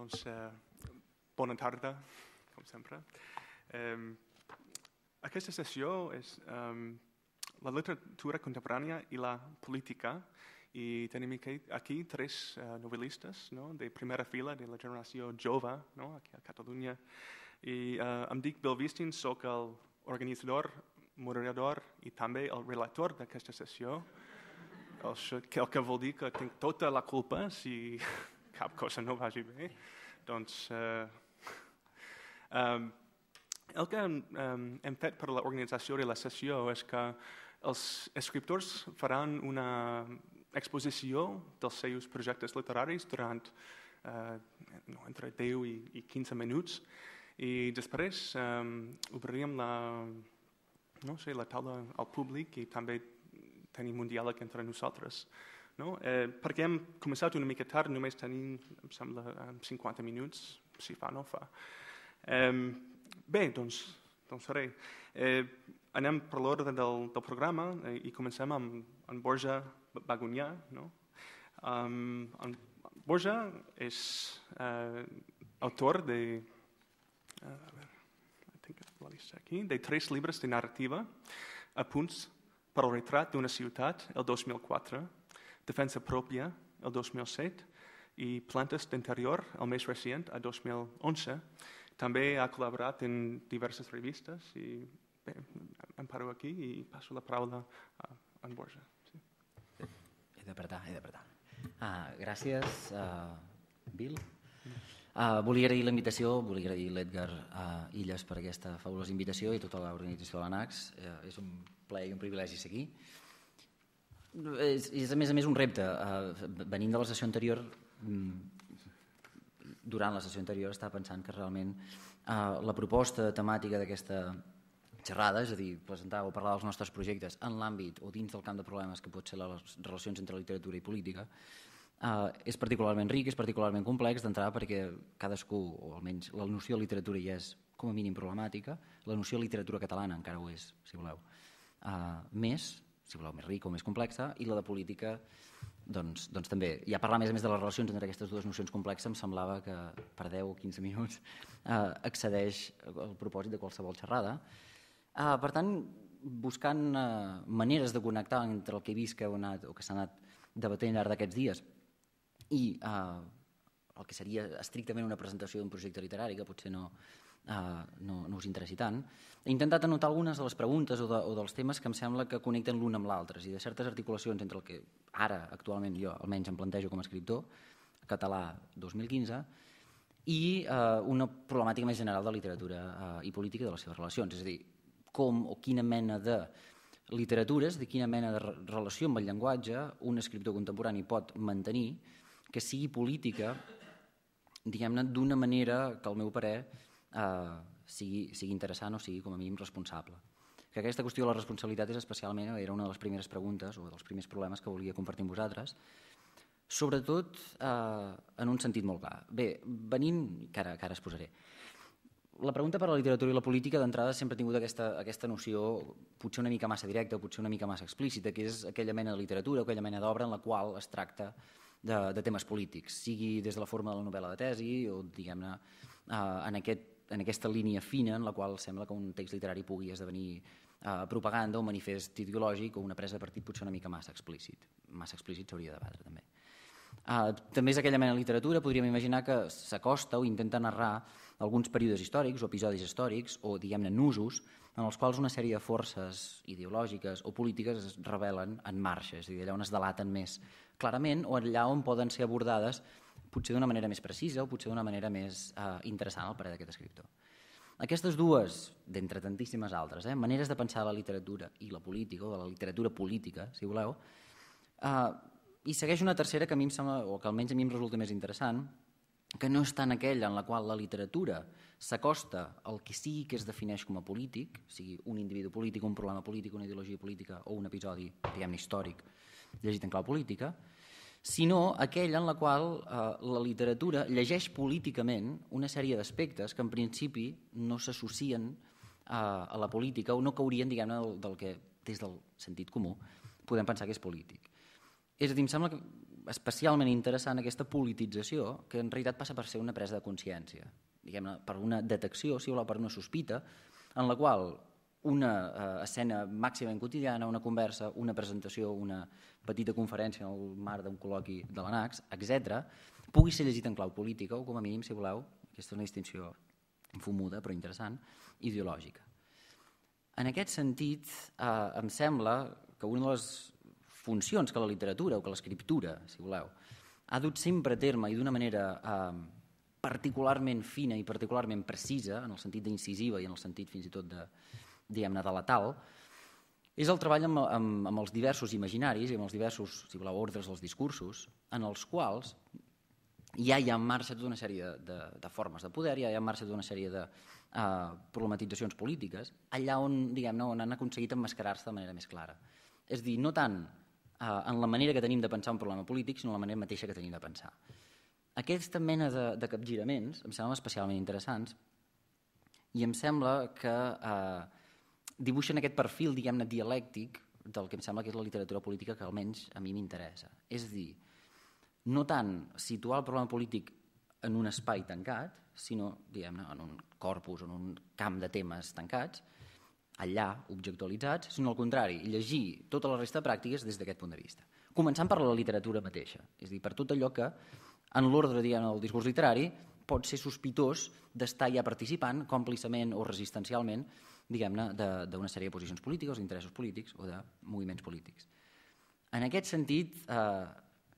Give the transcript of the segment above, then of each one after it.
Doncs eh, bona tarda, com sempre. Eh, aquesta sessió és eh, la literatura contemporània i la política i tenim aquí, aquí tres eh, novel·listes no? de primera fila de la generació jove no? aquí a Catalunya. I eh, em dic Bill Vistin, sóc el organitzador, moderador i també el relator d'aquesta sessió. El, el que vol dir que tinc tota la culpa si cap cosa no vagi bé doncs... Eh, el que hem, hem fet per l'organització i la sessió és que els escriptors faran una exposició dels seus projectes literaris durant eh, no, entre 10 i, i 15 minuts i després eh, obriríem la, no sé, la taula al públic i també tenim un diàleg entre nosaltres. Eh, no? Eh, perquè hem començat una mica tard, només tenim, em sembla, 50 eh, minuts, si fa no fa. Eh, bé, doncs, doncs res. Eh, anem per l'ordre del, del programa eh, i comencem amb, amb Borja Bagunyà. No? Um, en Borja és eh, autor de... Uh, a veure, I think aquí, de tres llibres de narrativa, apunts per al retrat d'una ciutat, el 2004, defensa pròpia el 2007 i plantes d'interior el més recent, a 2011. També ha col·laborat en diverses revistes i bé, em paro aquí i passo la paraula a, en Borja. Sí. He d'apretar, he d'apretar. Ah, gràcies, uh, Bill. Uh, volia agrair la invitació, volia agrair l'Edgar uh, ah, Illes per aquesta fabulosa invitació i tota l'organització de l'ANACS. Uh, eh, és un plaer i un privilegi seguir. aquí. És, és a més a més un repte. Eh, venint de la sessió anterior, mm, durant la sessió anterior estava pensant que realment eh, la proposta temàtica d'aquesta xerrada, és a dir, presentar o parlar dels nostres projectes en l'àmbit o dins del camp de problemes que pot ser les relacions entre literatura i política, Uh, és particularment ric, és particularment complex d'entrada perquè cadascú, o almenys la noció de literatura ja és com a mínim problemàtica, la noció de literatura catalana encara ho és, si voleu, uh, més, si voleu, més rica o més complexa, i la de política, doncs, doncs també. Ja parlar més a més de les relacions entre aquestes dues nocions complexes em semblava que per 10 o 15 minuts eh, accedeix al propòsit de qualsevol xerrada. Eh, per tant, buscant eh, maneres de connectar entre el que he vist que, heu anat, o que s'ha anat debatent al llarg d'aquests dies i eh, el que seria estrictament una presentació d'un projecte literari, que potser no, Eh, no, no us interessi tant. He intentat anotar algunes de les preguntes o, de, o dels temes que em sembla que connecten l'un amb l'altre, i de certes articulacions entre el que ara, actualment, jo almenys em plantejo com a escriptor, català 2015, i eh, una problemàtica més general de literatura eh, i política de les seves relacions, és a dir, com o quina mena de literatures, de quina mena de relació amb el llenguatge un escriptor contemporani pot mantenir que sigui política, diguem-ne, d'una manera que, al meu parer, eh, sigui, sigui interessant o sigui com a mínim responsable. Que aquesta qüestió de la responsabilitat és especialment eh, era una de les primeres preguntes o dels primers problemes que volia compartir amb vosaltres, sobretot eh, en un sentit molt clar. Bé, venint, que ara, que ara es posaré, la pregunta per a la literatura i la política d'entrada sempre ha tingut aquesta, aquesta noció potser una mica massa directa o potser una mica massa explícita, que és aquella mena de literatura, aquella mena d'obra en la qual es tracta de, de temes polítics, sigui des de la forma de la novel·la de tesi o, diguem-ne, eh, en aquest en aquesta línia fina en la qual sembla que un text literari pugui esdevenir eh, propaganda o manifest ideològic o una presa de partit potser una mica massa explícit. Massa explícit s'hauria de debatre, també. Eh, també és aquella mena de literatura, podríem imaginar que s'acosta o intenta narrar alguns períodes històrics o episodis històrics o, diguem-ne, nusos, en els quals una sèrie de forces ideològiques o polítiques es revelen en marxa, és a dir, allà on es delaten més clarament o allà on poden ser abordades potser d'una manera més precisa o potser d'una manera més eh, interessant al parer d'aquest escriptor. Aquestes dues, d'entre tantíssimes altres, eh, maneres de pensar la literatura i la política, o la literatura política, si voleu, eh, i segueix una tercera que a mi em sembla, o que almenys a mi em resulta més interessant, que no és tant aquella en la qual la literatura s'acosta al que sí que es defineix com a polític, sigui un individu polític, un problema polític, una ideologia política o un episodi, diguem històric, llegit en clau política, sinó aquella en la qual eh, la literatura llegeix políticament una sèrie d'aspectes que en principi no s'associen eh, a la política o no caurien diguem del, del que des del sentit comú podem pensar que és polític. És a dir, em sembla especialment interessant aquesta politització que en realitat passa per ser una presa de consciència, diguem per una detecció, si voleu, per una sospita, en la qual una eh, escena màxima en quotidiana, una conversa, una presentació, una petita conferència en el marc d'un col·loqui de l'ANACS, etc., pugui ser llegit en clau política o, com a mínim, si voleu, aquesta és una distinció fumuda però interessant, ideològica. En aquest sentit, eh, em sembla que una de les funcions que la literatura o que l'escriptura, si voleu, ha dut sempre a terme i d'una manera eh, particularment fina i particularment precisa, en el sentit d'incisiva i en el sentit fins i tot de, diguem-ne, de letal, és el treball amb, amb, amb els diversos imaginaris i amb els diversos, si voleu, ordres dels discursos, en els quals ja hi ha en marxa tota una sèrie de, de, de formes de poder, ja hi ha en marxa tota una sèrie de eh, problematitzacions polítiques, allà on, diguem no, on han aconseguit emmascarar-se de manera més clara. És dir, no tant uh, en la manera que tenim de pensar un problema polític, sinó en la manera mateixa que tenim de pensar. Aquesta mena de, de capgiraments em semblen especialment interessants i em sembla que eh, dibuixen aquest perfil, diguem-ne, dialèctic del que em sembla que és la literatura política que almenys a mi m'interessa. És dir, no tant situar el problema polític en un espai tancat, sinó, diguem-ne, en un corpus, en un camp de temes tancats, allà, objectualitzats, sinó al contrari, llegir tota la resta de pràctiques des d'aquest punt de vista. Començant per la literatura mateixa, és a dir, per tot allò que, en l'ordre del discurs literari, pot ser sospitós d'estar ja participant, còmplicament o resistencialment, diguem-ne, d'una sèrie de posicions polítiques, d'interessos polítics o de moviments polítics. En aquest sentit, eh,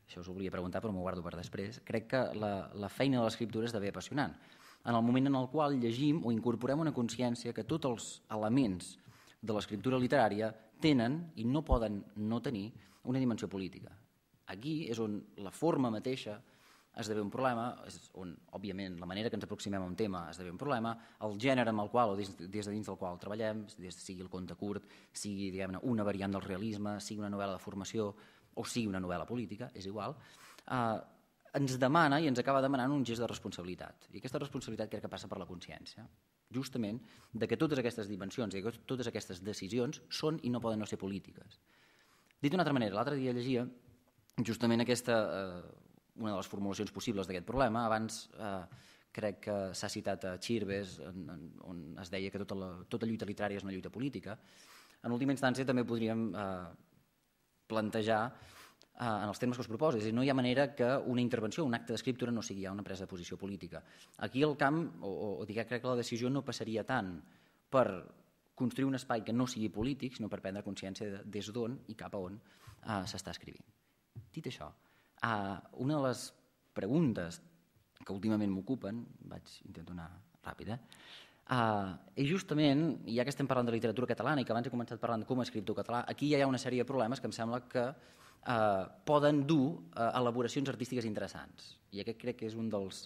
això us ho volia preguntar però m'ho guardo per després, crec que la, la feina de l'escriptura és de bé apassionant, en el moment en el qual llegim o incorporem una consciència que tots els elements de l'escriptura literària tenen i no poden no tenir una dimensió política. Aquí és on la forma mateixa esdevé un problema, és on, òbviament, la manera que ens aproximem a un tema esdevé un problema, el gènere amb el qual, o des, des de dins del qual treballem, des, sigui el conte curt, sigui diguem ne una variant del realisme, sigui una novel·la de formació, o sigui una novel·la política, és igual, eh, ens demana i ens acaba demanant un gest de responsabilitat. I aquesta responsabilitat crec que passa per la consciència justament de que totes aquestes dimensions i totes aquestes decisions són i no poden no ser polítiques. Dit d'una altra manera, l'altre dia llegia justament aquesta, eh, una de les formulacions possibles d'aquest problema. Abans eh, crec que s'ha citat a Chirves, en, en, on es deia que tota, la, tota lluita literària és una lluita política. En última instància també podríem eh, plantejar eh, en els termes que us proposo, És dir, no hi ha manera que una intervenció, un acte d'escriptura no sigui ja una presa de posició política. Aquí el camp, o, o, o diguem, crec que la decisió no passaria tant per construir un espai que no sigui polític, sinó per prendre consciència de des d'on i cap a on eh, s'està escrivint. Dit això, Uh, una de les preguntes que últimament m'ocupen, vaig intentar anar ràpida, Uh, I justament, ja que estem parlant de literatura catalana i que abans he començat parlant de com a escriptor català, aquí ja hi ha una sèrie de problemes que em sembla que uh, poden dur a elaboracions artístiques interessants. I aquest crec que és un dels,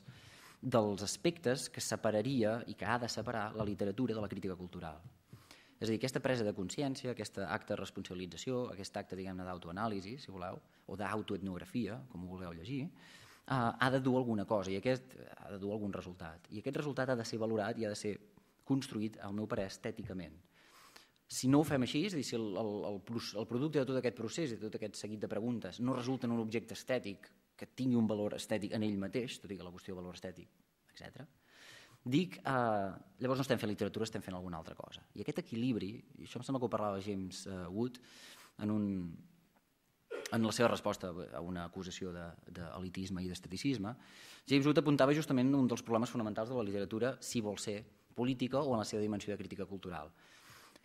dels aspectes que separaria i que ha de separar la literatura de la crítica cultural. És a dir, aquesta presa de consciència, aquest acte de responsabilització, aquest acte, diguem-ne, d'autoanàlisi, si voleu, o d'autoetnografia, com ho vulgueu llegir, eh, ha de dur alguna cosa i aquest ha de dur algun resultat. I aquest resultat ha de ser valorat i ha de ser construït, al meu parer, estèticament. Si no ho fem així, és a dir, si el, el, el, el producte de tot aquest procés i de tot aquest seguit de preguntes no resulta en un objecte estètic que tingui un valor estètic en ell mateix, tot i que la qüestió de valor estètic, etc. Dic, eh, llavors no estem fent literatura, estem fent alguna altra cosa. I aquest equilibri, i això em sembla que ho parlava James eh, Wood en un, en la seva resposta a una acusació d'elitisme de, de i d'esteticisme, James Wood apuntava justament un dels problemes fonamentals de la literatura, si vol ser política o en la seva dimensió de crítica cultural,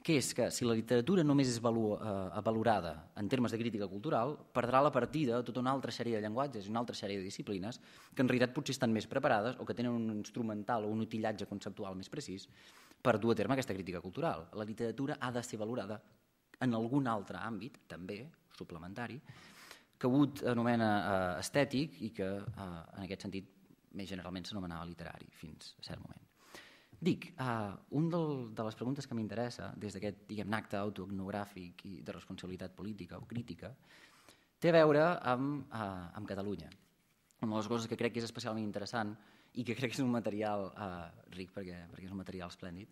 que és que si la literatura només és valor, eh, valorada en termes de crítica cultural, perdrà la partida a tota una altra sèrie de llenguatges i una altra sèrie de disciplines que en realitat potser estan més preparades o que tenen un instrumental o un utillatge conceptual més precís per dur a terme aquesta crítica cultural. La literatura ha de ser valorada en algun altre àmbit, també, suplementari, que Wood anomena eh, estètic i que eh, en aquest sentit més generalment s'anomenava literari fins a cert moment. Dic, eh, una de les preguntes que m'interessa des d'aquest acte autoetnogràfic i de responsabilitat política o crítica té a veure amb, eh, amb Catalunya. Una de les coses que crec que és especialment interessant i que crec que és un material eh, ric perquè, perquè és un material esplèndid,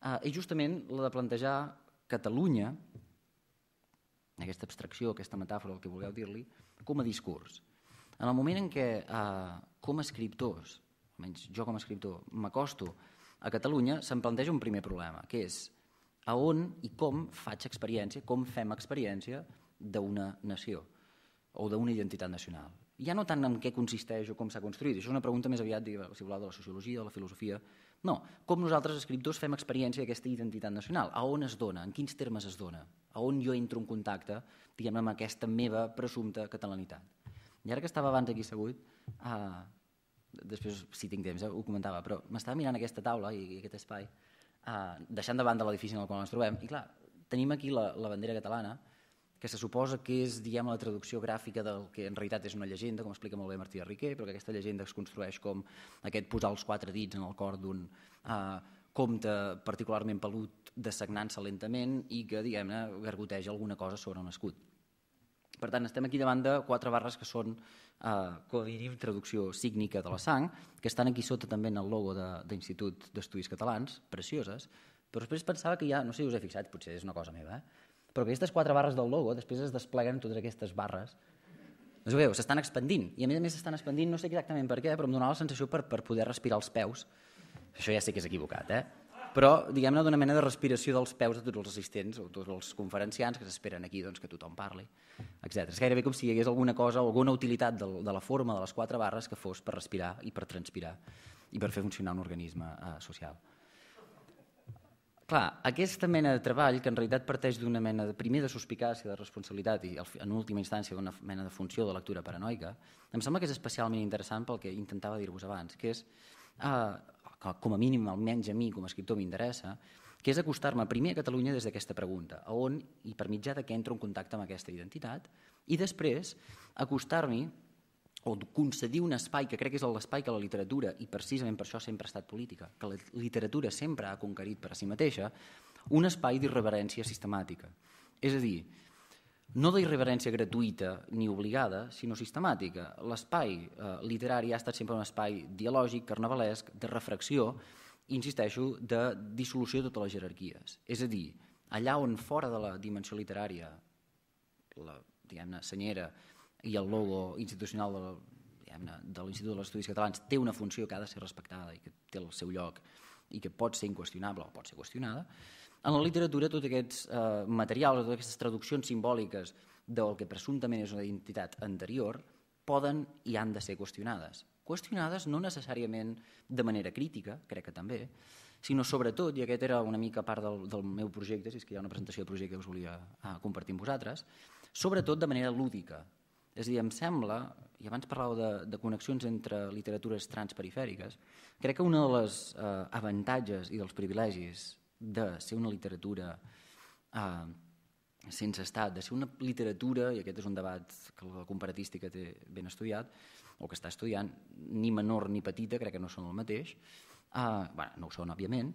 eh, és justament la de plantejar Catalunya aquesta abstracció, aquesta metàfora, el que vulgueu dir-li, com a discurs. En el moment en què, eh, com a escriptors, almenys jo com a escriptor, m'acosto a Catalunya, se'm planteja un primer problema, que és a on i com faig experiència, com fem experiència d'una nació o d'una identitat nacional. Ja no tant en què consisteix o com s'ha construït, això és una pregunta més aviat si voleu, de la sociologia, de la filosofia, no, com nosaltres escriptors fem experiència d'aquesta identitat nacional, a on es dona, en quins termes es dona on jo entro en contacte diguem amb aquesta meva presumpta catalanitat. I ara que estava abans aquí assegut, eh, després, si tinc temps, eh, ho comentava, però m'estava mirant aquesta taula i, i aquest espai, eh, deixant de banda l'edifici en el qual ens trobem, i clar, tenim aquí la, la bandera catalana, que se suposa que és diguem, la traducció gràfica del que en realitat és una llegenda, com explica molt bé Martí de Riquer, però que aquesta llegenda es construeix com aquest posar els quatre dits en el cor d'un eh, comte particularment pelut dessagnant-se lentament i que, diguem-ne, gargoteja alguna cosa sobre un escut. Per tant, estem aquí davant de quatre barres que són, eh, com diríem, traducció sígnica de la sang, que estan aquí sota també en el logo de, de l'Institut d'Estudis Catalans, precioses, però després pensava que ja, no sé si us he fixat, potser és una cosa meva, eh? però que aquestes quatre barres del logo després es despleguen totes aquestes barres es veu, s'estan expandint, i a més a més s'estan expandint, no sé exactament per què, però em donava la sensació per, per poder respirar els peus. Això ja sé que és equivocat, eh? però diguem-ne d'una mena de respiració dels peus de tots els assistents o tots els conferenciants que s'esperen aquí doncs, que tothom parli, etc. És gairebé com si hi hagués alguna cosa, alguna utilitat de, de la forma de les quatre barres que fos per respirar i per transpirar i per fer funcionar un organisme eh, social. Clar, aquesta mena de treball, que en realitat parteix d'una mena de, primer de suspicàcia, de responsabilitat i en última instància d'una mena de funció de lectura paranoica, em sembla que és especialment interessant pel que intentava dir-vos abans, que és eh, que com a mínim almenys a mi com a escriptor m'interessa, que és acostar-me primer a Catalunya des d'aquesta pregunta, a on i per mitjà de què entro en contacte amb aquesta identitat, i després acostar-m'hi o concedir un espai que crec que és l'espai que la literatura, i precisament per això sempre ha estat política, que la literatura sempre ha conquerit per a si mateixa, un espai d'irreverència sistemàtica. És a dir, no d'irreverència gratuïta ni obligada, sinó sistemàtica. L'espai eh, literari ha estat sempre un espai dialògic, carnavalesc, de refracció, insisteixo, de dissolució de totes les jerarquies. És a dir, allà on fora de la dimensió literària, la diguem-ne, senyera i el logo institucional de, de l'Institut les Estudis Catalans té una funció que ha de ser respectada i que té el seu lloc i que pot ser inqüestionable o pot ser qüestionada, en la literatura, tots aquests eh, materials, totes aquestes traduccions simbòliques del que presumptament és una identitat anterior, poden i han de ser qüestionades. Qüestionades no necessàriament de manera crítica, crec que també, sinó sobretot, i aquest era una mica part del, del meu projecte, si és que hi ha una presentació de projecte que us volia ah, compartir amb vosaltres, sobretot de manera lúdica. És a dir, em sembla, i abans parlàveu de, de connexions entre literatures transperifèriques, crec que un dels eh, avantatges i dels privilegis de ser una literatura eh, sense estat, de ser una literatura, i aquest és un debat que la comparatística té ben estudiat, o que està estudiant, ni menor ni petita, crec que no són el mateix, eh, bueno, no ho són, òbviament,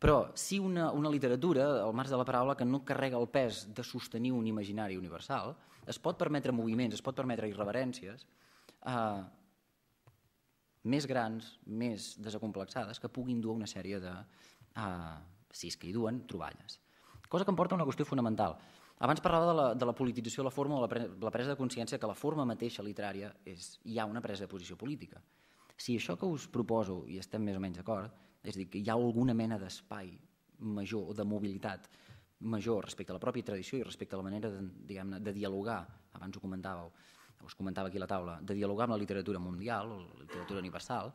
però sí una, una literatura, al marge de la paraula, que no carrega el pes de sostenir un imaginari universal, es pot permetre moviments, es pot permetre irreverències, eh, més grans, més desacomplexades, que puguin dur a una sèrie de... Eh, si és que hi duen, troballes. Cosa que em porta a una qüestió fonamental. Abans parlava de la, de la politització de la forma o la, la presa de consciència que la forma mateixa literària és, hi ha una presa de posició política. Si això que us proposo, i estem més o menys d'acord, és dir, que hi ha alguna mena d'espai major o de mobilitat major respecte a la pròpia tradició i respecte a la manera de, de dialogar, abans ho comentàveu, us comentava aquí a la taula, de dialogar amb la literatura mundial, la literatura universal,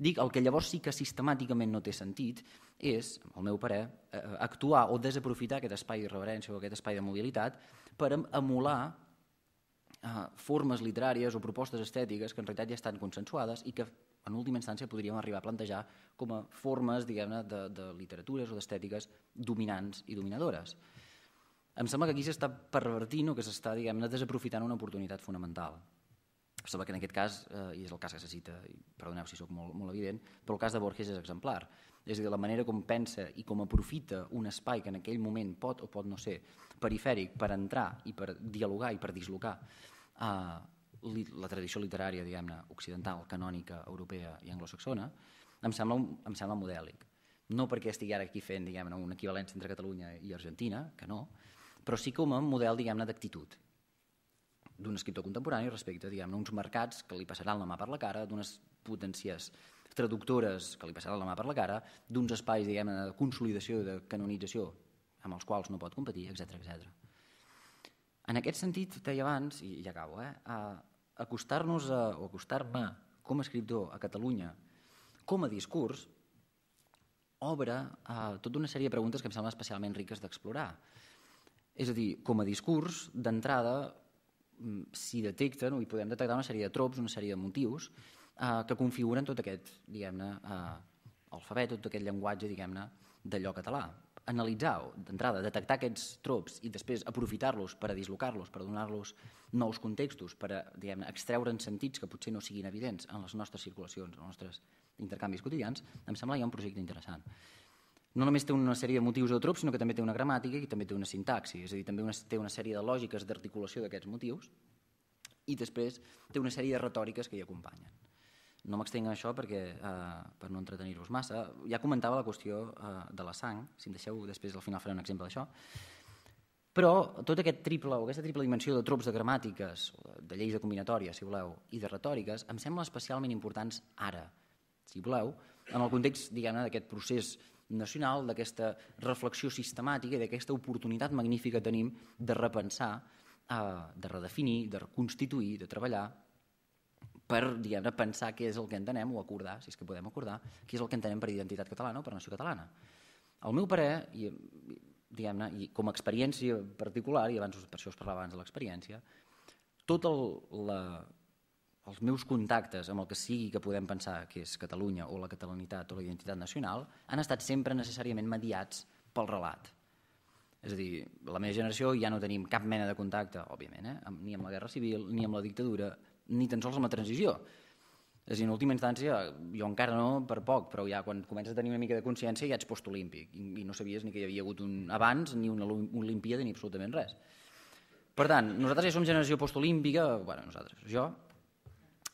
Dic, el que llavors sí que sistemàticament no té sentit és, al meu parer, eh, eh, actuar o desaprofitar aquest espai de reverència o aquest espai de mobilitat per emular eh, formes literàries o propostes estètiques que en realitat ja estan consensuades i que en última instància podríem arribar a plantejar com a formes diguem-ne de, de literatures o d'estètiques dominants i dominadores. Em sembla que aquí s'està pervertint o que s'està diguem-ne desaprofitant una oportunitat fonamental. Sembla que en aquest cas, eh, i és el cas que se cita, perdoneu si sóc molt, molt evident, però el cas de Borges és exemplar. És a dir, la manera com pensa i com aprofita un espai que en aquell moment pot o pot no ser perifèric per entrar i per dialogar i per dislocar eh, la tradició literària, diguem-ne, occidental, canònica, europea i anglosaxona, em sembla, em sembla modèlic. No perquè estigui ara aquí fent, diguem-ne, una equivalència entre Catalunya i Argentina, que no, però sí com a model, diguem-ne, d'actitud d'un escriptor contemporani respecte diguem, a uns mercats que li passaran la mà per la cara, d'unes potències traductores que li passaran la mà per la cara, d'uns espais diguem, de consolidació i de canonització amb els quals no pot competir, etc etc. En aquest sentit, deia abans, i ja acabo, eh, acostar-nos o acostar-me com a escriptor a Catalunya com a discurs obre eh, tota una sèrie de preguntes que em semblen especialment riques d'explorar. És a dir, com a discurs, d'entrada, Mm, s'hi detecten o hi podem detectar una sèrie de trops, una sèrie de motius eh, que configuren tot aquest diguem-ne eh, alfabet, tot aquest llenguatge diguem-ne d'allò català. Analitzar-ho d'entrada, detectar aquests trops i després aprofitar-los per a dislocar-los, per a donar-los nous contextos, per a extreure'n sentits que potser no siguin evidents en les nostres circulacions, en els nostres intercanvis quotidians, em sembla que hi ha un projecte interessant no només té una sèrie de motius o de trops, sinó que també té una gramàtica i també té una sintaxi, és a dir, també una, té una sèrie de lògiques d'articulació d'aquests motius i després té una sèrie de retòriques que hi acompanyen. No m'extenc això perquè, eh, per no entretenir-vos massa. Ja comentava la qüestió eh, de la sang, si em deixeu, després al final faré un exemple d'això. Però tot aquest triple o aquesta triple dimensió de trops de gramàtiques, de lleis de combinatòria, si voleu, i de retòriques, em sembla especialment importants ara, si voleu, en el context d'aquest procés nacional, d'aquesta reflexió sistemàtica i d'aquesta oportunitat magnífica que tenim de repensar, eh, de redefinir, de reconstituir, de treballar per diguem pensar què és el que entenem o acordar, si és que podem acordar, què és el que entenem per identitat catalana o per nació catalana. El meu parer, i, diguem-ne, i com a experiència particular, i abans per això us parlava abans de l'experiència, tota la, els meus contactes amb el que sigui que podem pensar que és Catalunya o la catalanitat o la identitat nacional han estat sempre necessàriament mediats pel relat. És a dir, la meva generació ja no tenim cap mena de contacte, òbviament, eh? ni amb la guerra civil, ni amb la dictadura, ni tan sols amb la transició. És a dir, en última instància, jo encara no, per poc, però ja quan comences a tenir una mica de consciència ja ets postolímpic i, i no sabies ni que hi havia hagut un abans, ni una Olimpíada, ni absolutament res. Per tant, nosaltres ja som generació postolímpica, bueno, nosaltres, jo,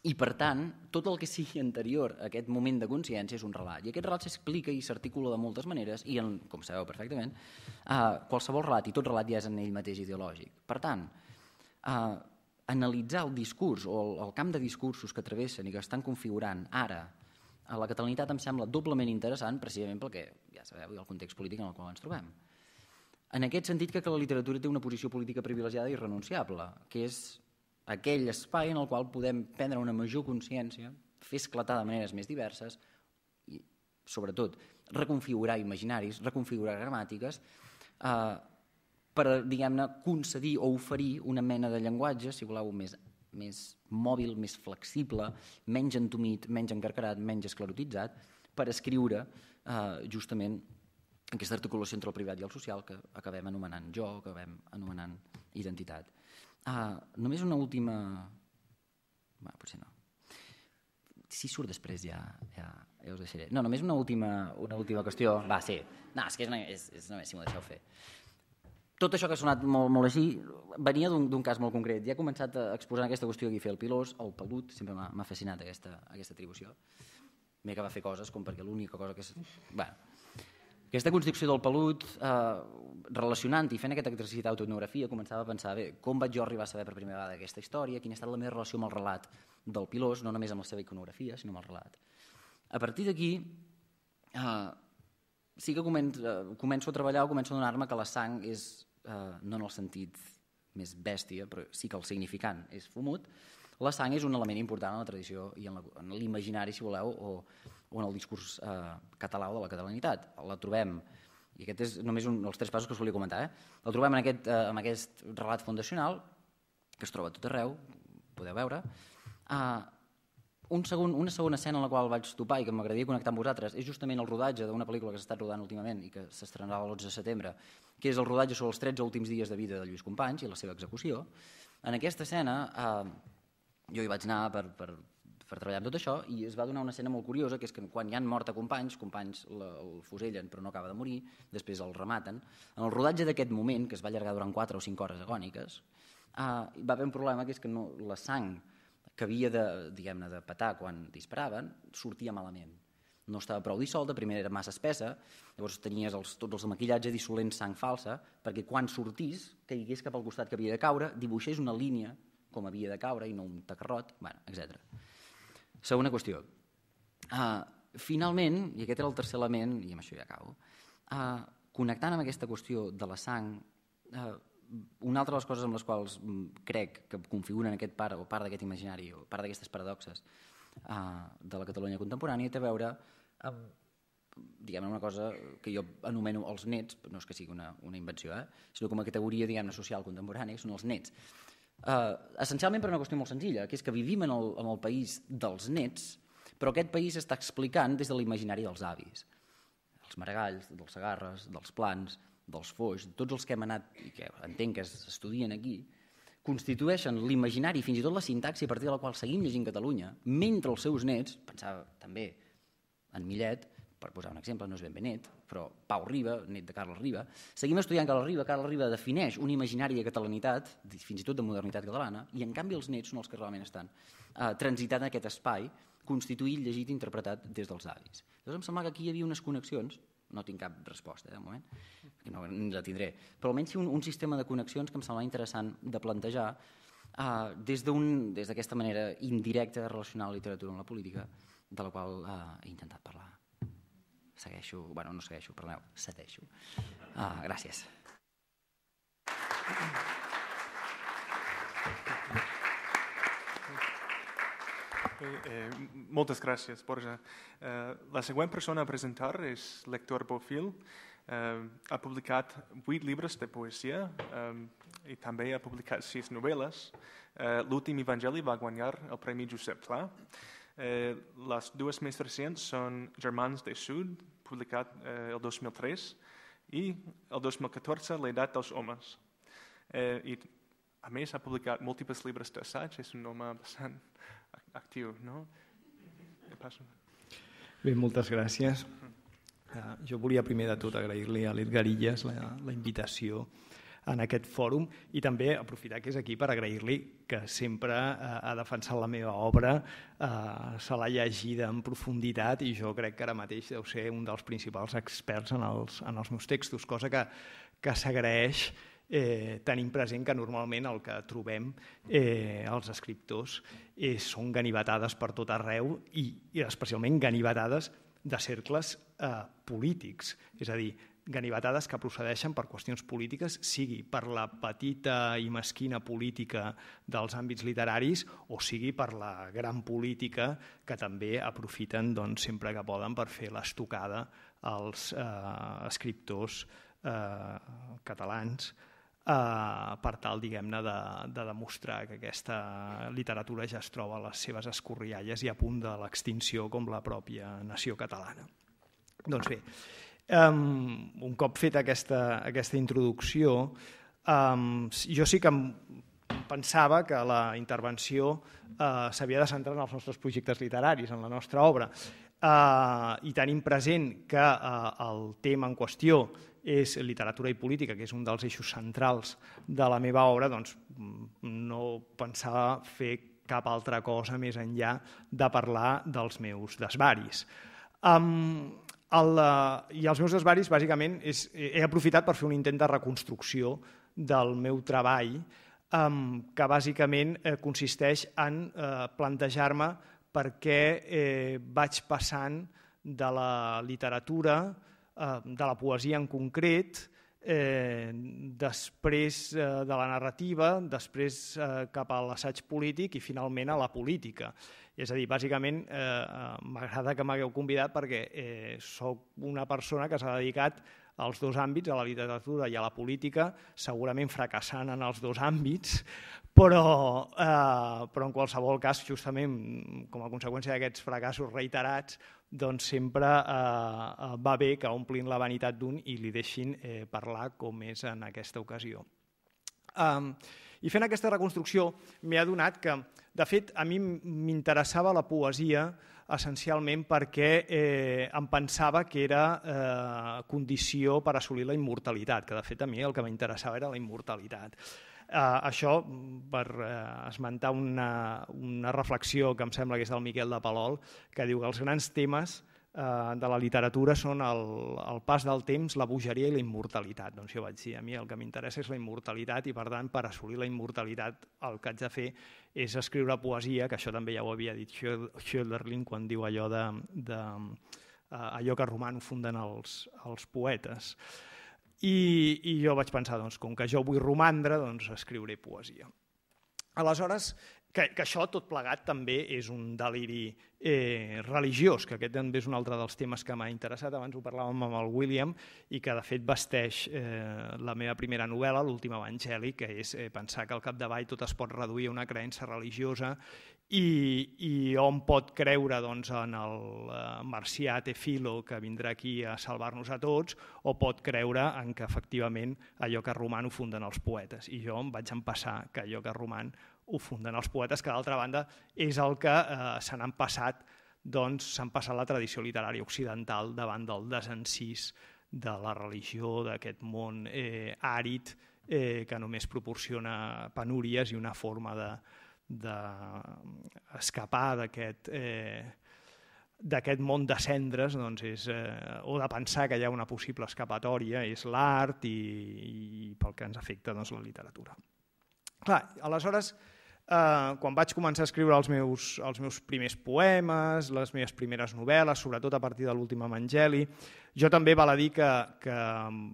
i, per tant, tot el que sigui anterior a aquest moment de consciència és un relat. I aquest relat s'explica i s'articula de moltes maneres, i, en, com sabeu perfectament, uh, qualsevol relat, i tot relat ja és en ell mateix ideològic. Per tant, uh, analitzar el discurs o el, el camp de discursos que travessen i que estan configurant ara a la catalanitat em sembla doblement interessant precisament perquè, ja sabeu, el context polític en el qual ens trobem. En aquest sentit, que la literatura té una posició política privilegiada i renunciable, que és aquell espai en el qual podem prendre una major consciència, fer esclatar de maneres més diverses i, sobretot, reconfigurar imaginaris, reconfigurar gramàtiques, eh, per, diguem-ne, concedir o oferir una mena de llenguatge, si voleu, més, més mòbil, més flexible, menys entumit, menys encarcarat, menys esclerotitzat, per escriure eh, justament aquesta articulació entre el privat i el social que acabem anomenant jo, que acabem anomenant identitat. Ah, només una última... Va, potser no. Si surt després ja, ja, ja us deixaré. No, només una última, una última qüestió. Va, sí. No, és que és, una, és, és només si m'ho deixeu fer. Tot això que ha sonat molt, molt així venia d'un cas molt concret. Ja he començat a exposar aquesta qüestió aquí, fer el Pilós, el Pelut, sempre m'ha fascinat aquesta, aquesta atribució. Mira que va fer coses com perquè l'única cosa que... És... Bueno, aquesta constricció del pelut, eh, relacionant i fent aquest exercici d'autoetnografia, començava a pensar, bé, com vaig jo arribar a saber per primera vegada aquesta història, quina ha estat la meva relació amb el relat del Pilós, no només amb la seva iconografia, sinó amb el relat. A partir d'aquí, eh, sí que començo, eh, començo a treballar o començo a donar-me que la sang és, eh, no en el sentit més bèstia, però sí que el significant és fumut, la sang és un element important en la tradició i en l'imaginari, si voleu, o o en el discurs eh, català o de la catalanitat. La trobem, i aquest és només un dels tres passos que us volia comentar, eh? la trobem en aquest, eh, en aquest relat fundacional, que es troba a tot arreu, podeu veure, eh, un segon, una segona escena en la qual vaig topar i que m'agradaria connectar amb vosaltres és justament el rodatge d'una pel·lícula que s'està rodant últimament i que s'estrenarà l'11 de setembre, que és el rodatge sobre els 13 últims dies de vida de Lluís Companys i la seva execució. En aquesta escena eh, jo hi vaig anar per, per, per treballar amb tot això i es va donar una escena molt curiosa, que és que quan hi han mort a companys, companys la, el fusellen però no acaba de morir, després el rematen, en el rodatge d'aquest moment, que es va allargar durant 4 o 5 hores agòniques, eh, va haver un problema que és que no, la sang que havia de, diguem-ne, de petar quan disparaven, sortia malament no estava prou dissolta, primer era massa espessa, llavors tenies els, tots els maquillatges dissolents sang falsa, perquè quan sortís, caigués cap al costat que havia de caure, dibuixés una línia com havia de caure i no un tacarrot, bueno, etc. Segona qüestió. Uh, finalment, i aquest era el tercer element, i amb això ja acabo, uh, connectant amb aquesta qüestió de la sang, uh, una altra de les coses amb les quals mm, crec que configuren aquest part o part d'aquest imaginari o part d'aquestes paradoxes uh, de la Catalunya contemporània té a veure amb diguem una cosa que jo anomeno els nets, no és que sigui una, una invenció, eh? sinó com a categoria diguem social contemporània, són els nets eh, essencialment per una qüestió molt senzilla, que és que vivim en el, en el país dels nets, però aquest país està explicant des de l'imaginari dels avis, dels Maragalls, dels Sagarres, dels Plans, dels Foix, tots els que hem anat i que entenc que s'estudien aquí, constitueixen l'imaginari, fins i tot la sintaxi a partir de la qual seguim llegint Catalunya, mentre els seus nets, pensava també en Millet, per posar un exemple, no és ben net, però Pau Riba, net de Carles Riba, seguim estudiant Carles Riba, Carles Riba defineix un imaginari de catalanitat, fins i tot de modernitat catalana, i en canvi els nets són els que realment estan eh, transitant aquest espai constituït, llegit i interpretat des dels avis. Llavors em sembla que aquí hi havia unes connexions, no tinc cap resposta eh, de moment, perquè no, ni la tindré, però almenys un, un sistema de connexions que em sembla interessant de plantejar eh, des d'aquesta manera indirecta de relacionar la literatura amb la política, de la qual eh, he intentat parlar segueixo, bueno, no segueixo, perdoneu, seteixo. Ah, gràcies. Eh, eh, moltes gràcies, Borja. Eh, la següent persona a presentar és l'Hector Bofil. Eh, ha publicat vuit llibres de poesia eh, i també ha publicat sis novel·les. Eh, L'últim Evangeli va guanyar el Premi Josep Pla. Eh, Eh, les dues més recents són Germans de Sud, publicat eh, el 2003, i el 2014 L'edat dels homes. Eh, I a més ha publicat múltiples llibres d'assaig, és un home bastant actiu, no? Bé, moltes gràcies. Uh, jo volia primer de tot agrair-li a l'Edgar Illas la, la invitació en aquest fòrum i també aprofitar que és aquí per agrair-li que sempre eh, ha defensat la meva obra, eh, se l'ha llegida en profunditat i jo crec que ara mateix deu ser un dels principals experts en els, en els meus textos, cosa que, que s'agraeix eh, tenint present que normalment el que trobem eh, els escriptors eh, són ganivetades per tot arreu i, i especialment ganivetades de cercles eh, polítics. És a dir, ganivetades que procedeixen per qüestions polítiques, sigui per la petita i mesquina política dels àmbits literaris o sigui per la gran política que també aprofiten doncs, sempre que poden per fer l'estocada als eh, escriptors eh, catalans eh, per tal diguem-ne de, de demostrar que aquesta literatura ja es troba a les seves escorrialles i a punt de l'extinció com la pròpia nació catalana. Doncs bé, Um, un cop feta aquesta, aquesta introducció, um, jo sí que pensava que la intervenció uh, s'havia de centrar en els nostres projectes literaris, en la nostra obra. Uh, I tenim present que uh, el tema en qüestió és literatura i política, que és un dels eixos centrals de la meva obra, doncs mm, no pensava fer cap altra cosa més enllà de parlar dels meus desvaris. Um, el, eh, I els meus desvaris, bàsicament, és, eh, he aprofitat per fer un intent de reconstrucció del meu treball, um, que bàsicament eh, consisteix en eh, plantejar-me per què eh, vaig passant de la literatura, eh, de la poesia en concret, eh, després eh, de la narrativa, després eh, cap a l'assaig polític i finalment a la política. És a dir, bàsicament eh, eh m'agrada que m'hagueu convidat perquè eh, sóc una persona que s'ha dedicat als dos àmbits, a la literatura i a la política, segurament fracassant en els dos àmbits, però, eh, però en qualsevol cas, justament com a conseqüència d'aquests fracassos reiterats, doncs sempre eh, va bé que omplin la vanitat d'un i li deixin eh, parlar com és en aquesta ocasió. Um, I fent aquesta reconstrucció m'he adonat que, de fet, a mi m'interessava la poesia essencialment perquè eh, em pensava que era eh, condició per assolir la immortalitat, que de fet a mi el que m'interessava era la immortalitat. Eh, això per uh, esmentar una, una reflexió que em sembla que és del Miquel de Palol, que diu que els grans temes Eh, de la literatura són el, el pas del temps, la bogeria i la immortalitat. Doncs jo vaig dir, a mi el que m'interessa és la immortalitat i per tant per assolir la immortalitat el que haig de fer és escriure poesia, que això també ja ho havia dit Schölderlin quan diu allò de, de uh, allò que roman funden els, els poetes. I, I jo vaig pensar, doncs, com que jo vull romandre, doncs escriuré poesia. Aleshores, que, que això tot plegat també és un deliri eh, religiós, que aquest també és un altre dels temes que m'ha interessat, abans ho parlàvem amb el William, i que de fet vesteix eh, la meva primera novel·la, l'últim evangeli, que és eh, pensar que al capdavall tot es pot reduir a una creença religiosa i, i on pot creure doncs, en el eh, marcià Tefilo que vindrà aquí a salvar-nos a tots o pot creure en que efectivament allò que roman ho funden els poetes i jo em vaig empassar que allò que roman ho funden els poetes, que d'altra banda és el que eh, se n'han passat doncs s'han passat la tradició literària occidental davant del desencís de la religió, d'aquest món eh, àrid eh, que només proporciona penúries i una forma d'escapar de, de d'aquest eh, d'aquest món de cendres doncs és, eh, o de pensar que hi ha una possible escapatòria és l'art i, i pel que ens afecta doncs, la literatura. Clar, aleshores, eh, quan vaig començar a escriure els meus, els meus primers poemes, les meves primeres novel·les, sobretot a partir de l'últim Evangeli, jo també val a dir que, que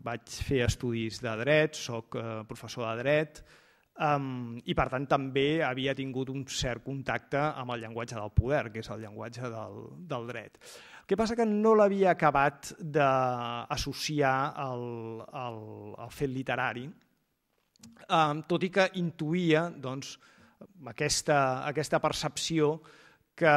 vaig fer estudis de dret, sóc eh, professor de dret, um, i per tant també havia tingut un cert contacte amb el llenguatge del poder, que és el llenguatge del, del dret. El que passa que no l'havia acabat d'associar al, al, al fet literari, um, tot i que intuïa doncs, aquesta, aquesta percepció que,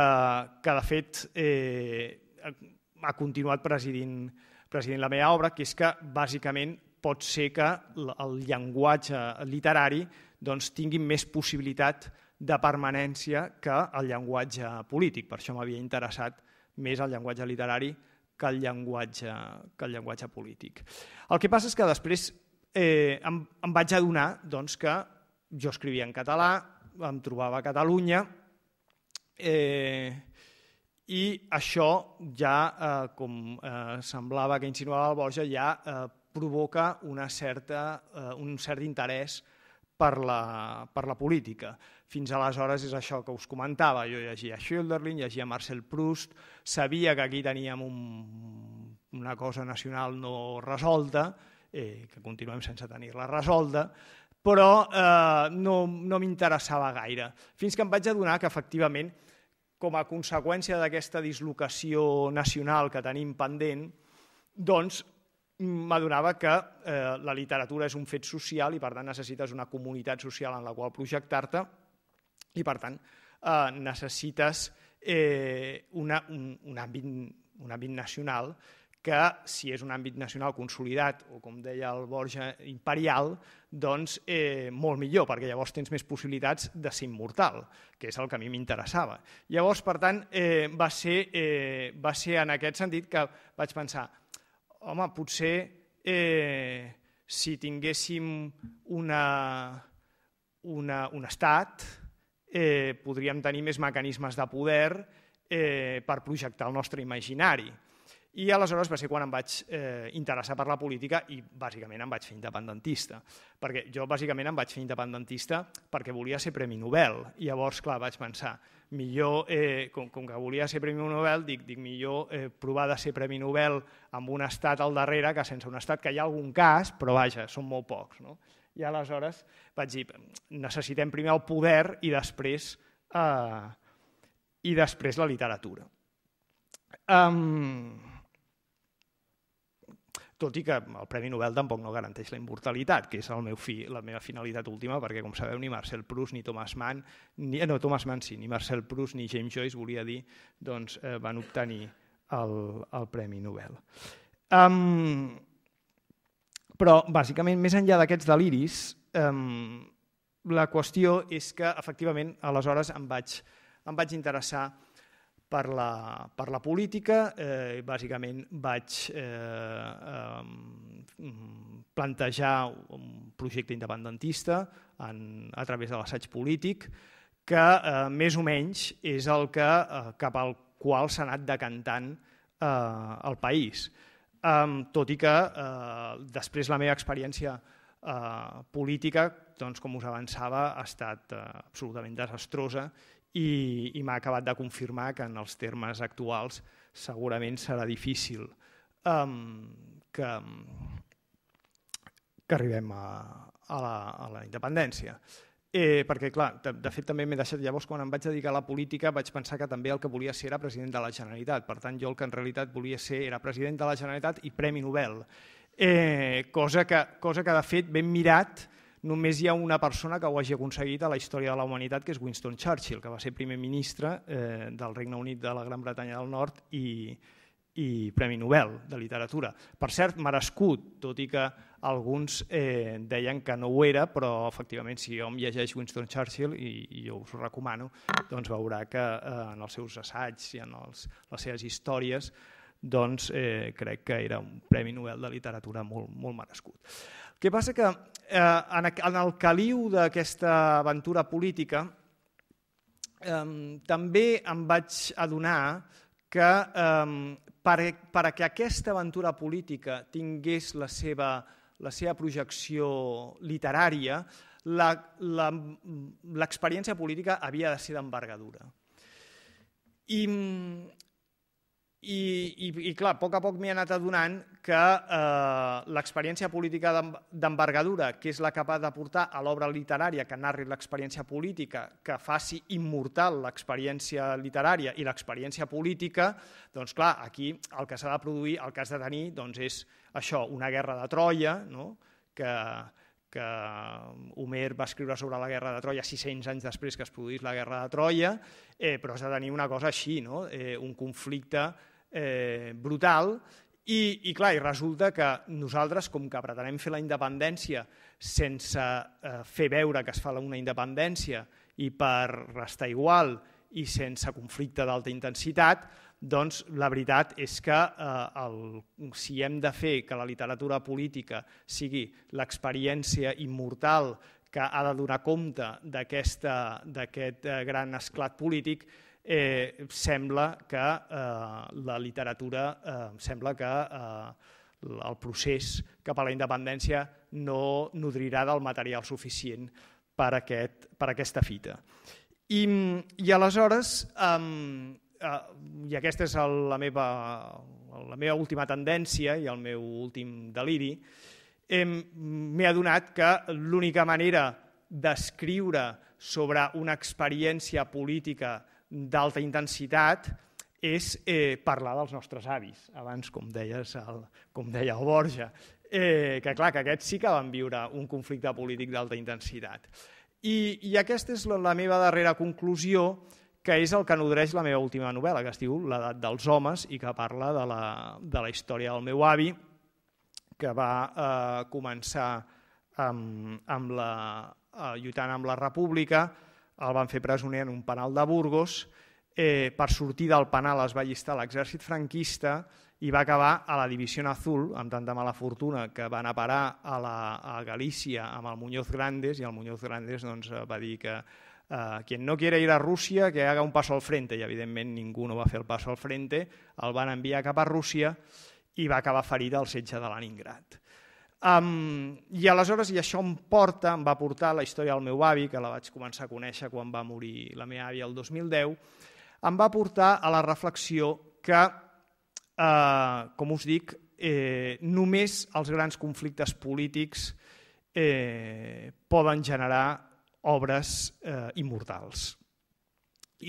que de fet eh, ha continuat presidint, presidint la meva obra, que és que bàsicament pot ser que el llenguatge literari doncs, tingui més possibilitat de permanència que el llenguatge polític. Per això m'havia interessat més el llenguatge literari que el llenguatge, que el llenguatge polític. El que passa és que després eh, em, em vaig adonar doncs, que jo escrivia en català, em trobava a Catalunya eh, i això ja, eh, com eh, semblava que insinuava el Borja, ja eh, provoca una certa, eh, un cert interès per la, per la política. Fins aleshores és això que us comentava. Jo llegia Schilderlin, llegia Marcel Proust, sabia que aquí teníem un, una cosa nacional no resolta, eh, que continuem sense tenir-la resolta, però eh, no, no m'interessava gaire. Fins que em vaig adonar que, efectivament, com a conseqüència d'aquesta dislocació nacional que tenim pendent, doncs m'adonava que eh, la literatura és un fet social i, per tant, necessites una comunitat social en la qual projectar-te i, per tant, eh, necessites eh, una, un, un, àmbit, un àmbit nacional que si és un àmbit nacional consolidat o, com deia el Borja, imperial, doncs eh, molt millor, perquè llavors tens més possibilitats de ser immortal, que és el que a mi m'interessava. Llavors, per tant, eh, va, ser, eh, va ser en aquest sentit que vaig pensar home, potser eh, si tinguéssim una, una, un estat, eh, podríem tenir més mecanismes de poder eh, per projectar el nostre imaginari. I aleshores va ser quan em vaig eh, interessar per la política i bàsicament em vaig fer independentista, perquè jo bàsicament em vaig fer independentista perquè volia ser Premi Nobel. I llavors, clar, vaig pensar, millor, eh, com, com que volia ser Premi Nobel, dic, dic millor eh, provar de ser Premi Nobel amb un estat al darrere que sense un estat, que hi ha algun cas, però vaja, són molt pocs. No? I aleshores vaig dir, necessitem primer el poder i després, eh, i després la literatura. Um, tot i que el Premi Nobel tampoc no garanteix la immortalitat, que és el meu fi, la meva finalitat última, perquè com sabeu ni Marcel Proust ni Thomas Mann, ni, eh, no, Thomas Mann sí, ni Marcel Proust ni James Joyce, volia dir, doncs, eh, van obtenir el, el Premi Nobel. Um, però, bàsicament, més enllà d'aquests deliris, um, la qüestió és que, efectivament, aleshores em vaig, em vaig interessar per la, per la política. Eh, bàsicament vaig eh, eh, plantejar un projecte independentista en, a través de l'assaig polític que eh, més o menys és el que, eh, cap al qual s'ha anat decantant eh, el país. Eh, tot i que eh, després la meva experiència eh, política, doncs, com us avançava, ha estat eh, absolutament desastrosa i, i m'ha acabat de confirmar que en els termes actuals segurament serà difícil um, que, um, que arribem a, a, la, a la independència. Eh, perquè, clar, de, de fet també m'he deixat, llavors quan em vaig dedicar a la política vaig pensar que també el que volia ser era president de la Generalitat. Per tant, jo el que en realitat volia ser era president de la Generalitat i Premi Nobel. Eh, cosa, que, cosa que, de fet, ben mirat, només hi ha una persona que ho hagi aconseguit a la història de la humanitat, que és Winston Churchill, que va ser primer ministre eh, del Regne Unit de la Gran Bretanya del Nord i, i Premi Nobel de Literatura. Per cert, merescut, tot i que alguns eh, deien que no ho era, però efectivament si jo em llegeix Winston Churchill, i, i jo us ho recomano, doncs veurà que eh, en els seus assaigs i en els, les seves històries doncs eh, crec que era un Premi Nobel de Literatura molt, molt merescut. Què passa que eh, en el caliu d'aquesta aventura política eh, també em vaig adonar que eh, per, per a que aquesta aventura política tingués la seva, la seva projecció literària, l'experiència política havia de ser d'envergadura. I i, i, i clar, a poc a poc m'he anat adonant que eh, l'experiència política d'envergadura, que és la que va de portar a l'obra literària que narri l'experiència política, que faci immortal l'experiència literària i l'experiència política, doncs clar, aquí el que s'ha de produir, el que has de tenir, doncs és això, una guerra de Troia, no? que, que um, Homer va escriure sobre la guerra de Troia 600 anys després que es produís la guerra de Troia, eh, però has de tenir una cosa així, no? eh, un conflicte eh, brutal i, I clar, i resulta que nosaltres, com que pretenem fer la independència sense eh, fer veure que es fa una independència i per restar igual i sense conflicte d'alta intensitat, doncs la veritat és que eh, el, si hem de fer que la literatura política sigui l'experiència immortal que ha de donar compte d'aquest eh, gran esclat polític, eh, sembla que eh, la literatura, eh, sembla que eh, el procés cap a la independència no nodrirà del material suficient per, aquest, per aquesta fita. I, i aleshores, eh, eh, I aquesta és el, la, meva, la meva última tendència i el meu últim deliri. M'he adonat que l'única manera d'escriure sobre una experiència política d'alta intensitat és eh, parlar dels nostres avis, abans, com, deies el, com deia el Borja, eh, que clar, que aquests sí que van viure un conflicte polític d'alta intensitat. I, I aquesta és la, la meva darrera conclusió, que és el que nodreix la meva última novel·la, que es diu L'edat dels homes i que parla de la, de la història del meu avi, que va eh, començar amb, amb la, eh, lluitant amb la República, el van fer presoner en un penal de Burgos, eh, per sortir del penal es va llistar l'exèrcit franquista i va acabar a la Divisió Azul, amb tanta mala fortuna que van a parar a, la, a Galícia amb el Muñoz Grandes, i el Muñoz Grandes doncs, va dir que Uh, quien no quiere ir a Rússia, que haga un pas al frente, i evidentment ningú no va fer el pas al frente, el van enviar cap a Rússia i va acabar ferit al setge de Leningrad. Um, I aleshores, i això em porta, em va portar la història del meu avi, que la vaig començar a conèixer quan va morir la meva àvia el 2010, em va portar a la reflexió que, eh, com us dic, eh, només els grans conflictes polítics eh, poden generar obres eh, immortals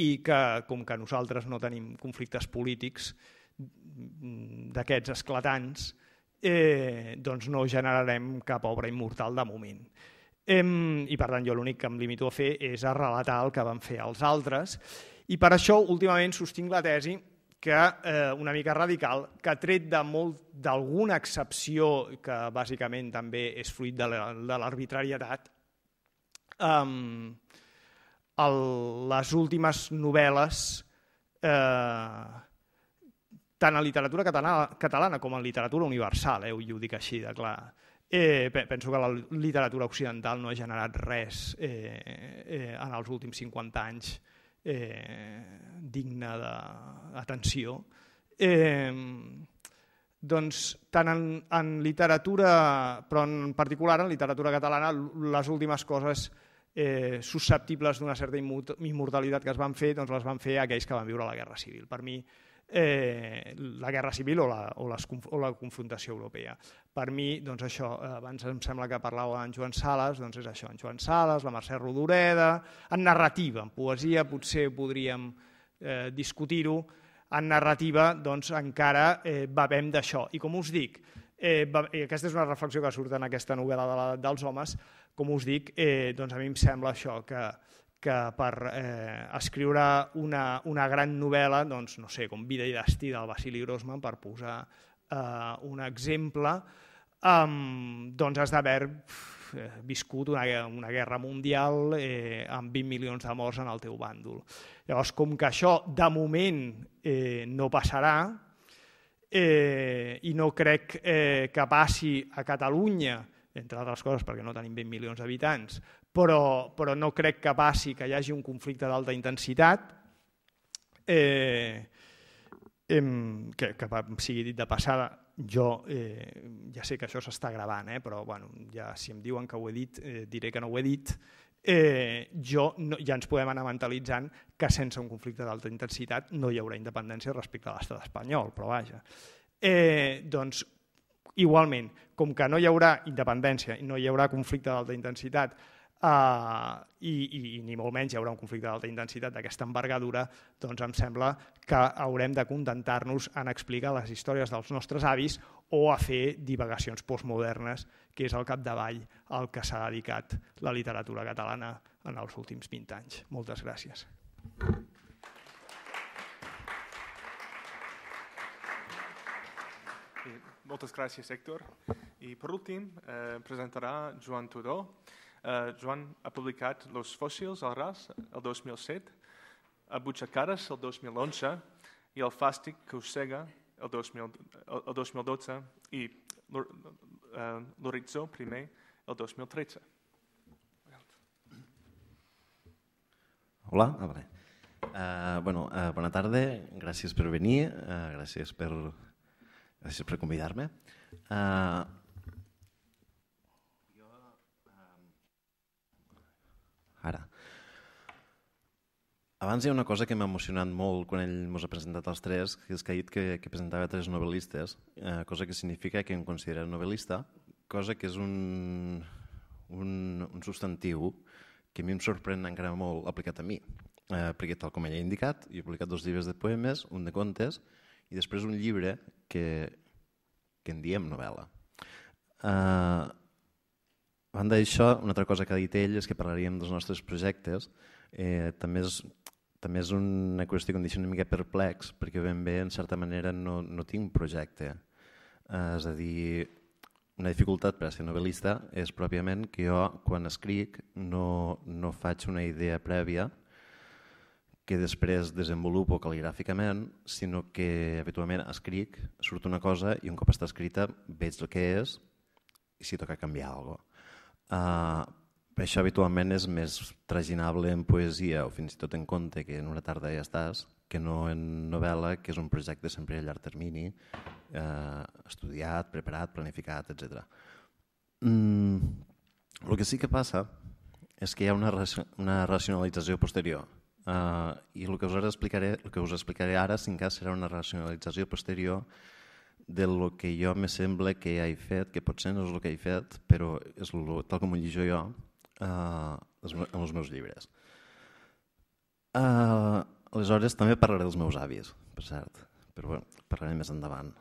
i que, com que nosaltres no tenim conflictes polítics mm, d'aquests esclatants, eh, doncs no generarem cap obra immortal de moment. Em, I per tant jo l'únic que em limito a fer és a relatar el que van fer els altres i per això últimament sostinc la tesi que eh, una mica radical, que tret d'alguna excepció que bàsicament també és fruit de l'arbitrarietat, Um, el, les últimes novel·les, eh, tant en literatura catalana, catalana com en literatura universal, eh, ho dic així de clar, eh, penso que la literatura occidental no ha generat res eh, eh, en els últims 50 anys eh, digne d'atenció. Eh, doncs tant en, en literatura, però en particular en literatura catalana, les últimes coses que eh, susceptibles d'una certa immortalitat que es van fer, doncs les van fer aquells que van viure la Guerra Civil. Per mi, eh, la Guerra Civil o la, o, les, o la confrontació europea. Per mi, doncs això, eh, abans em sembla que parlava en Joan Sales, doncs és això, en Joan Sales, la Mercè Rodoreda, en narrativa, en poesia potser podríem eh, discutir-ho, en narrativa doncs encara eh, bevem d'això. I com us dic, eh, aquesta és una reflexió que surt en aquesta novel·la de la, dels homes, com us dic, eh, doncs a mi em sembla això, que, que per eh, escriure una, una gran novel·la, doncs, no sé, com Vida i destí del Basili Grossman, per posar eh, un exemple, eh, doncs has d'haver eh, viscut una, una guerra mundial eh, amb 20 milions de morts en el teu bàndol. Llavors, com que això de moment eh, no passarà, eh, i no crec eh, que passi a Catalunya, entre altres coses perquè no tenim 20 milions d'habitants, però, però no crec que passi que hi hagi un conflicte d'alta intensitat, eh, eh, que, que sigui dit de passada, jo eh, ja sé que això s'està gravant, eh, però bueno, ja si em diuen que ho he dit, eh, diré que no ho he dit, eh, jo no, ja ens podem anar mentalitzant que sense un conflicte d'alta intensitat no hi haurà independència respecte a l'estat espanyol, però vaja. Eh, doncs Igualment, com que no hi haurà independència i no hi haurà conflicte d'alta intensitat eh, i, i, i ni molt menys hi haurà un conflicte d'alta intensitat d'aquesta envergadura, doncs em sembla que haurem de contentar-nos en explicar les històries dels nostres avis o a fer divagacions postmodernes, que és el capdavall al que s'ha dedicat la literatura catalana en els últims 20 anys. Moltes gràcies. Moltes gràcies, Héctor. I per últim, eh, presentarà Joan Tudó. Eh, Joan ha publicat Los fòssils al RAS el 2007, a Butxacares el 2011 i el Fàstic que ossega el, 2000, el 2012 i eh, l'Horitzó primer el 2013. Hola, ah, vale. Uh, bueno, uh, bona tarda, gràcies per venir, uh, gràcies per Gràcies per convidar-me. Uh, jo, Uh, ara. Abans hi ha una cosa que m'ha emocionat molt quan ell ens ha presentat els tres, que és que ha dit que, que presentava tres novel·listes, eh, cosa que significa que em considera novel·lista, cosa que és un, un, un substantiu que a mi em sorprèn encara molt aplicat a mi, eh, perquè tal com ell ha indicat, jo he publicat dos llibres de poemes, un de contes, i després un llibre que, que en diem novel·la. Uh, a banda d'això, una altra cosa que ha dit ell és que parlaríem dels nostres projectes. Eh, també, és, també és una qüestió que em deixa una mica perplex perquè ben bé, en certa manera, no, no tinc projecte. Uh, és a dir, una dificultat per a ser novel·lista és pròpiament que jo, quan escric, no, no faig una idea prèvia que després desenvolupo cal·ligràficament, sinó que habitualment escric, surt una cosa i un cop està escrita veig el que és i si toca canviar alguna cosa. Uh, això habitualment és més traginable en poesia o fins i tot en conte, que en una tarda ja estàs, que no en novel·la, que és un projecte sempre a llarg termini, eh, estudiat, preparat, planificat, etc. Mm, el que sí que passa és que hi ha una, una racionalització posterior Uh, I el que, us explicaré, el que us explicaré ara, si en cas, serà una racionalització posterior de lo que jo me sembla que he fet, que potser no és el que he fet, però és lo, tal com ho llegeixo jo uh, eh, en els meus llibres. Uh, aleshores, també parlaré dels meus avis, per cert, però bueno, parlaré més endavant.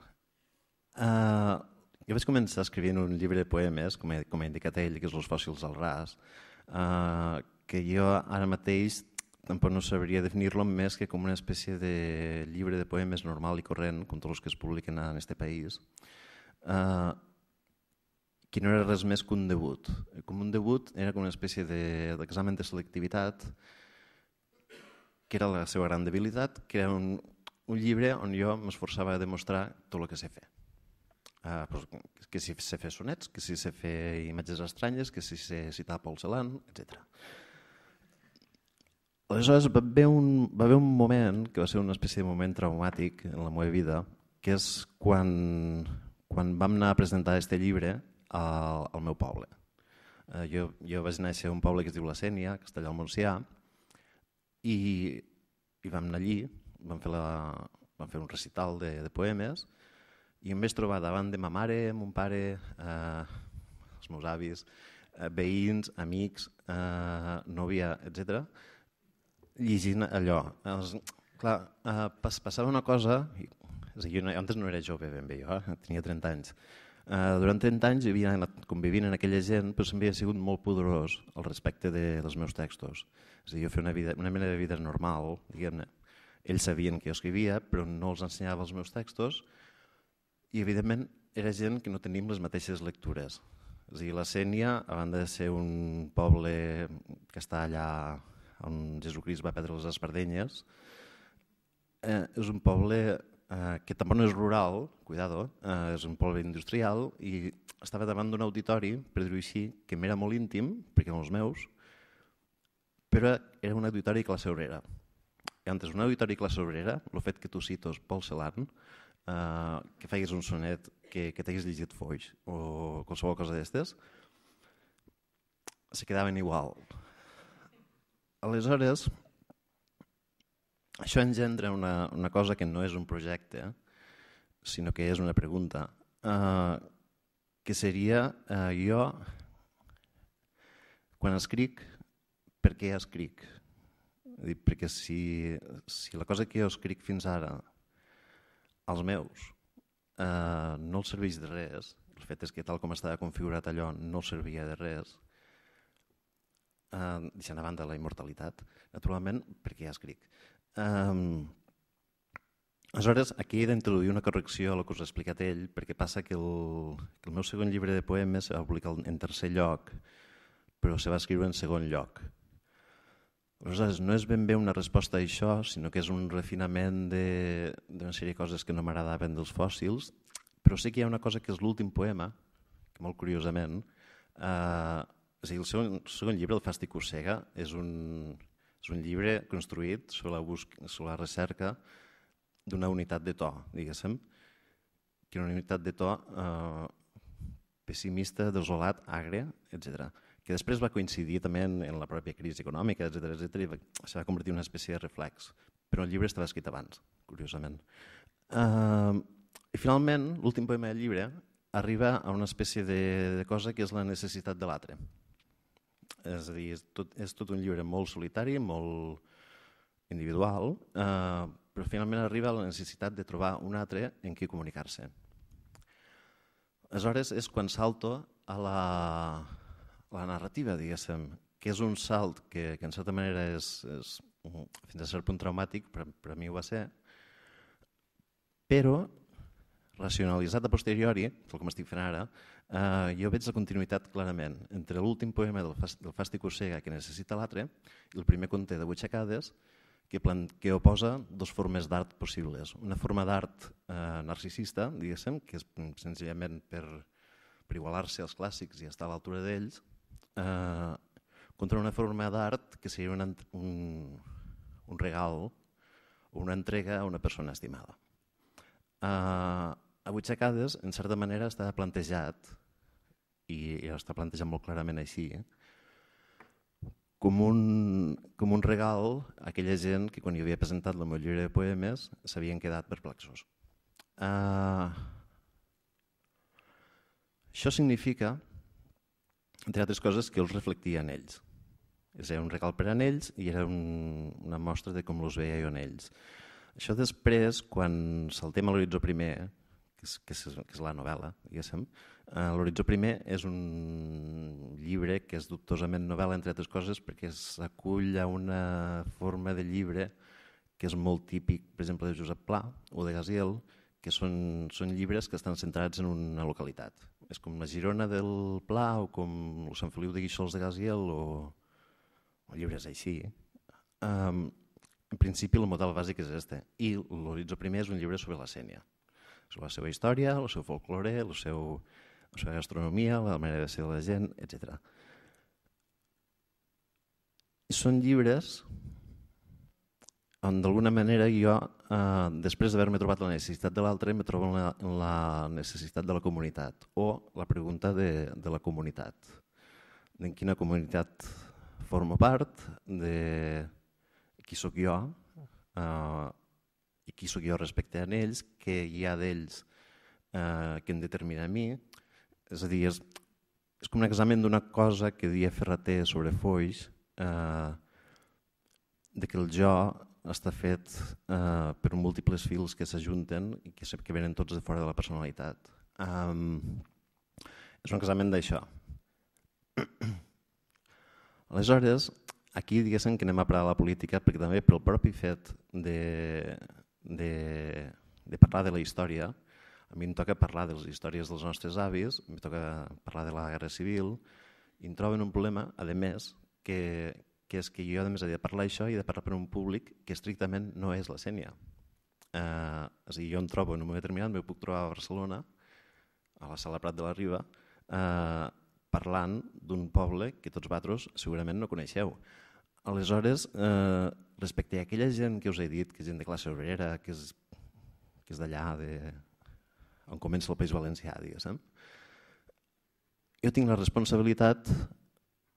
Uh, jo vaig començar escrivint un llibre de poemes, com ha, com ha indicat ell, que és Los fòssils al ras, uh, que jo ara mateix tampoc no sabria definir-lo més que com una espècie de llibre de poemes normal i corrent, com tots els que es publiquen en aquest país, eh, que no era res més que un debut. Com un debut era com una espècie d'examen de, de selectivitat, que era la seva gran debilitat, que era un, un llibre on jo m'esforçava a demostrar tot el que sé fer. Uh, pues, que si sé fer sonets, que si sé fer imatges estranyes, que si sé citar Paul Celan, etcètera. Aleshores va haver, un, va haver un moment, que va ser una espècie de moment traumàtic en la meva vida, que és quan, quan vam anar a presentar aquest llibre al, al meu poble. Eh, jo, jo vaig néixer a un poble que es diu La Sènia, Castellà al Montsià, i, i vam anar allí, vam fer, la, vam fer un recital de, de poemes, i em vaig trobar davant de ma mare, mon pare, eh, els meus avis, eh, veïns, amics, eh, nòvia, etcètera, llegint allò. Els, clar, eh, pas, passava una cosa, és a dir, jo no, antes no era jove ben bé, jo, eh? tenia 30 anys. Eh, durant 30 anys havia anat convivint en aquella gent, però sempre havia sigut molt poderós al respecte de, dels meus textos. És a dir, jo feia una, vida, una mena de vida normal, diguem-ne. Ells sabien que jo escrivia, però no els ensenyava els meus textos, i evidentment era gent que no tenim les mateixes lectures. És a dir, la Sènia, a banda de ser un poble que està allà on Jesucrist va perdre les espardenyes, eh, és un poble eh, que tampoc no és rural, cuidado, eh, és un poble industrial i estava davant d'un auditori, per dir-ho així, que m'era molt íntim, perquè eren els meus, però era un auditori classe obrera. I antes, un auditori classe obrera, el fet que tu cites Paul Celan, eh, que feies un sonet que, que t'hagués llegit Foix o qualsevol cosa d'estes, se quedaven igual. Aleshores, això engendra una, una cosa que no és un projecte, sinó que és una pregunta, eh, que seria eh, jo, quan escric, per què escric? Dir, perquè si, si la cosa que jo escric fins ara als meus eh, no els serveix de res, el fet és que tal com estava configurat allò no servia de res, eh, deixant a banda la immortalitat, naturalment, perquè ja és grec. Eh, aleshores, aquí he d'introduir una correcció a el que us ha explicat ell, perquè passa que el, que el meu segon llibre de poemes va publicar en tercer lloc, però se va escriure en segon lloc. Aleshores, no és ben bé una resposta a això, sinó que és un refinament d'una sèrie de coses que no m'agradaven dels fòssils, però sé que hi ha una cosa que és l'últim poema, que molt curiosament, eh, o sigui, el segon, el segon llibre, El fàstic ossega, és un, és un llibre construït sobre la, busc, sobre la recerca d'una unitat de to, diguéssim, que era una unitat de to eh, pessimista, desolat, agre, etc. que després va coincidir també en, en la pròpia crisi econòmica, etc etc i va, va convertir en una espècie de reflex. Però el llibre estava escrit abans, curiosament. Eh, I finalment, l'últim poema del llibre arriba a una espècie de, de cosa que és la necessitat de l'altre. És a dir, és tot, és tot un llibre molt solitari, molt individual, eh, però finalment arriba a la necessitat de trobar un altre en qui comunicar-se. Aleshores és quan salto a la, a la narrativa, diguéssim, que és un salt que, que en certa manera és, és fins a cert punt traumàtic, per, per a mi ho va ser, però racionalitzat a posteriori, tal com estic fent ara, eh, jo veig la continuïtat clarament entre l'últim poema del, del fàstic Ocega que necessita l'altre i el primer conte de butxacades que, plan, que oposa dos formes d'art possibles. Una forma d'art eh, narcisista, diguéssim, que és senzillament per, per igualar-se als clàssics i estar a l'altura d'ells, eh, contra una forma d'art que seria un, un, un regal, una entrega a una persona estimada. Eh, a Butxacades, en certa manera, està plantejat, i, i està plantejat molt clarament així, eh, com un, com un regal a aquella gent que quan jo havia presentat la meva llibre de poemes s'havien quedat perplexos. Uh, això significa, entre altres coses, que els reflectia en ells. És un regal per a ells i era un, una mostra de com els veia jo en ells. Això després, quan saltem a l'horitzó primer, que és, que és, que és la novel·la, diguéssim. Eh, L'Horitzó primer és un llibre que és dubtosament novel·la, entre altres coses, perquè s'acull a una forma de llibre que és molt típic, per exemple, de Josep Pla o de Gaziel, que són, són llibres que estan centrats en una localitat. És com la Girona del Pla o com el Sant Feliu de Guixols de Gaziel o, o llibres així. Eh? Um, en principi, el model bàsic és este. I l'Horitzó primer és un llibre sobre la Sènia, sobre la seva història, el seu folklore, el seu, la seva gastronomia, la manera de ser de la gent, etc. I són llibres on d'alguna manera jo, eh, després d'haver-me trobat la necessitat de l'altre, me trobo en la, en la necessitat de la comunitat o la pregunta de, de la comunitat. En quina comunitat formo part, de qui sóc jo, eh, qui sóc jo respecte a ells, què hi ha d'ells eh, que em determina a mi. És a dir, és, és com un examen d'una cosa que dia Ferrater sobre Foix, eh, de que el jo està fet eh, per múltiples fils que s'ajunten i que, que venen tots de fora de la personalitat. Um, és un examen d'això. Aleshores, aquí diguéssim que anem a parar la política perquè també pel propi fet de, de, de parlar de la història, a mi em toca parlar de les històries dels nostres avis, em toca parlar de la Guerra Civil, i em troben un problema, a més, que, que és que jo, a més, he de parlar això i he de parlar per un públic que estrictament no és la Sènia. Eh, és a dir, jo em trobo en un moment determinat, me puc trobar a Barcelona, a la Sala Prat de la Riba, eh, parlant d'un poble que tots vosaltres segurament no coneixeu. Aleshores, eh, respecte a aquella gent que us he dit, que és gent de classe obrera, que és, que és d'allà de... on comença el País Valencià, diguéssim, eh? jo tinc la responsabilitat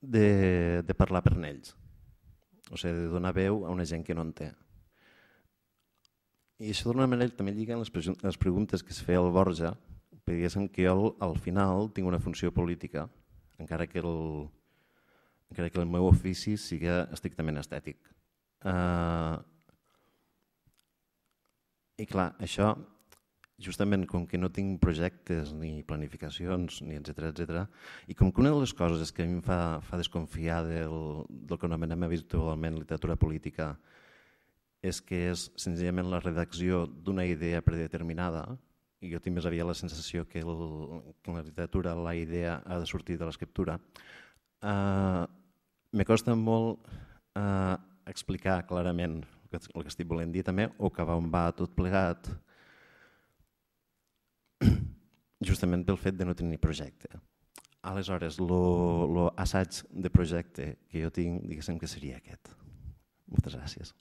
de, de parlar per ells, o sigui, de donar veu a una gent que no en té. I això d'una manera també lliga les, les preguntes que es feia al Borja, perquè diguéssim que jo al final tinc una funció política, encara que el, encara que el meu ofici sigui estrictament estètic. Eh, I clar, això, justament com que no tinc projectes ni planificacions, ni etc etc, i com que una de les coses és que a mi em fa, fa desconfiar del, del que anomenem habitualment literatura política és que és senzillament la redacció d'una idea predeterminada, i jo tinc més aviat la sensació que, el, que en la literatura la idea ha de sortir de l'escriptura, uh, me costa molt uh, explicar clarament el que estic volent dir també, o que va on va tot plegat, justament pel fet de no tenir projecte. Aleshores, l'assaig de projecte que jo tinc, diguéssim que seria aquest. Moltes gràcies.